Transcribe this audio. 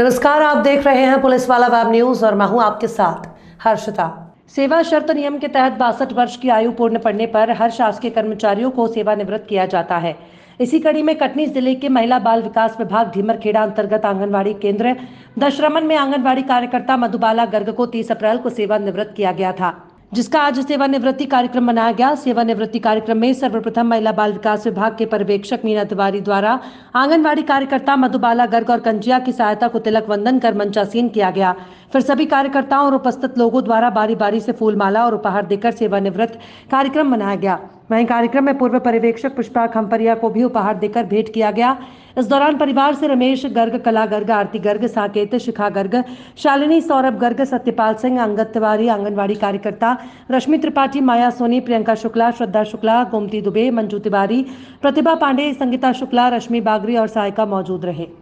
नमस्कार आप देख रहे हैं पुलिस वाला वेब न्यूज और मैं हूं आपके साथ हर्षिता सेवा शर्त नियम के तहत बासठ वर्ष की आयु पूर्ण पड़ने पर हर शासकीय कर्मचारियों को सेवानिवृत्त किया जाता है इसी कड़ी में कटनी जिले के महिला बाल विकास विभाग ढीमरखेड़ा अंतर्गत आंगनबाड़ी केंद्र दशरमन में आंगनबाड़ी कार्यकर्ता मधुबाला गर्ग को तीस अप्रैल को सेवानिवृत्त किया गया था जिसका आज सेवानिवृत्ति कार्यक्रम मनाया गया सेवानिवृत्ति कार्यक्रम में सर्वप्रथम महिला बाल विकास विभाग के पर्यवेक्षक मीना तिवारी द्वारा आंगनबाड़ी कार्यकर्ता मधुबाला गर्ग और कंजिया की सहायता को तिलक वंदन कर मंचासीन किया गया फिर सभी कार्यकर्ताओं और उपस्थित लोगों द्वारा बारी बारी से फूलमाला और उपहार देकर सेवानिवृत्त कार्यक्रम मनाया गया वहीं कार्यक्रम में पूर्व पर्यवेक्षक पुष्पा खम्परिया को भी उपहार देकर भेंट किया गया इस दौरान परिवार से रमेश गर्ग कला गर्ग आरती गर्ग साकेत शिखा गर्ग शालिनी सौरभ गर्ग सत्यपाल सिंह अंगद तिवारी आंगनबाड़ी कार्यकर्ता रश्मि त्रिपाठी माया सोनी प्रियंका शुक्ला श्रद्धा शुक्ला गोमती दुबे मंजू तिवारी प्रतिभा पांडे संगीता शुक्ला रश्मि बागरी और सहायिका मौजूद रहे